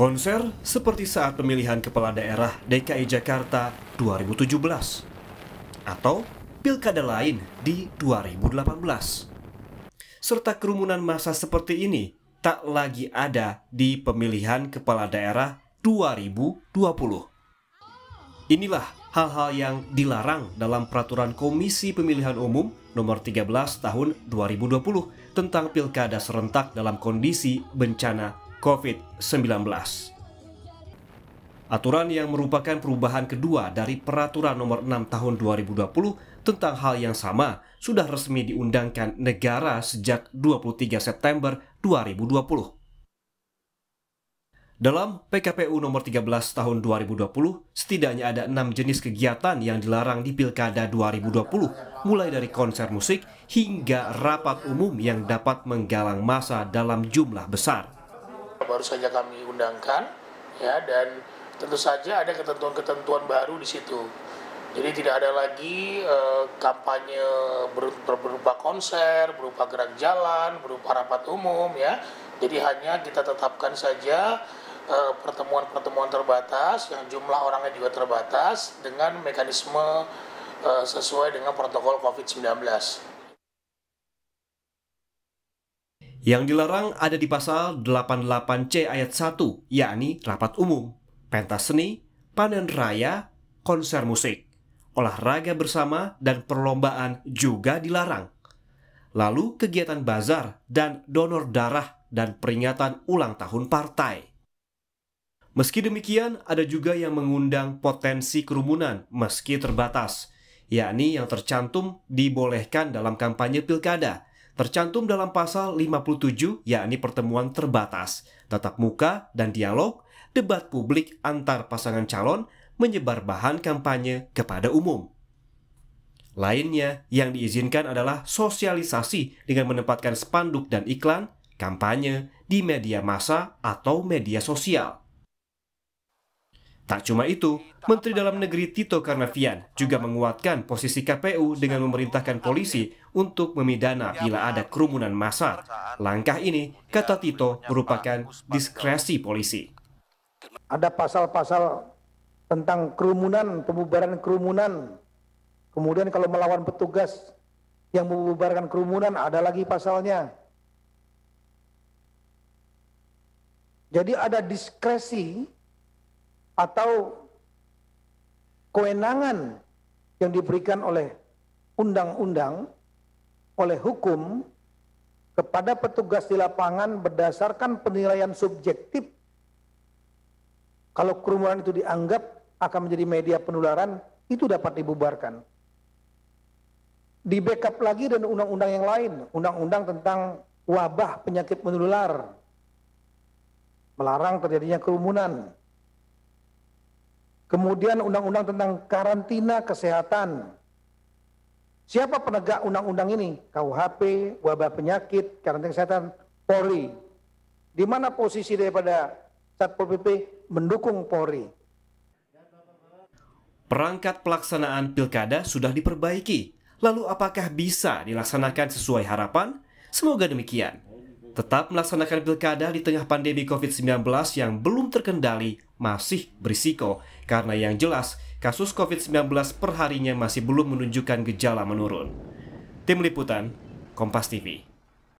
Konser seperti saat pemilihan kepala daerah DKI Jakarta 2017 atau pilkada lain di 2018. Serta kerumunan massa seperti ini tak lagi ada di pemilihan kepala daerah 2020. Inilah hal-hal yang dilarang dalam peraturan Komisi Pemilihan Umum nomor 13 tahun 2020 tentang pilkada serentak dalam kondisi bencana COVID-19. Aturan yang merupakan perubahan kedua dari Peraturan Nomor 6 Tahun 2020 tentang hal yang sama sudah resmi diundangkan negara sejak 23 September 2020. Dalam PKPU nomor 13 tahun 2020, setidaknya ada enam jenis kegiatan yang dilarang di Pilkada 2020, mulai dari konser musik hingga rapat umum yang dapat menggalang massa dalam jumlah besar baru saja kami undangkan ya dan tentu saja ada ketentuan-ketentuan baru di situ. Jadi tidak ada lagi eh, kampanye ber, ber, berupa konser, berupa gerak jalan, berupa rapat umum ya. Jadi hanya kita tetapkan saja eh, pertemuan-pertemuan terbatas yang jumlah orangnya juga terbatas dengan mekanisme eh, sesuai dengan protokol COVID-19. Yang dilarang ada di pasal 88C ayat 1, yakni rapat umum, pentas seni, panen raya, konser musik, olahraga bersama, dan perlombaan juga dilarang. Lalu kegiatan bazar dan donor darah dan peringatan ulang tahun partai. Meski demikian, ada juga yang mengundang potensi kerumunan meski terbatas, yakni yang tercantum dibolehkan dalam kampanye pilkada – tercantum dalam pasal 57 yakni pertemuan terbatas, tatap muka dan dialog, debat publik antar pasangan calon, menyebar bahan kampanye kepada umum. Lainnya yang diizinkan adalah sosialisasi dengan menempatkan spanduk dan iklan, kampanye di media massa atau media sosial. Tak cuma itu, Menteri Dalam Negeri Tito Karnavian juga menguatkan posisi KPU dengan memerintahkan polisi untuk memidana bila ada kerumunan massa. Langkah ini, kata Tito, merupakan diskresi polisi. Ada pasal-pasal tentang kerumunan, pembubaran kerumunan. Kemudian kalau melawan petugas yang membubarkan kerumunan, ada lagi pasalnya. Jadi ada diskresi atau kewenangan yang diberikan oleh undang-undang, oleh hukum kepada petugas di lapangan berdasarkan penilaian subjektif. Kalau kerumunan itu dianggap akan menjadi media penularan, itu dapat dibubarkan. Di backup lagi dan undang-undang yang lain, undang-undang tentang wabah penyakit menular, melarang terjadinya kerumunan, Kemudian undang-undang tentang karantina kesehatan. Siapa penegak undang-undang ini? KUHP, wabah penyakit, karantina kesehatan, Polri. Di mana posisi daripada Satpol PP mendukung Polri? Perangkat pelaksanaan pilkada sudah diperbaiki. Lalu apakah bisa dilaksanakan sesuai harapan? Semoga demikian. Tetap melaksanakan pilkada di tengah pandemi COVID-19 yang belum terkendali masih berisiko karena yang jelas kasus COVID-19 perharinya masih belum menunjukkan gejala menurun. Tim Liputan, Kompas TV.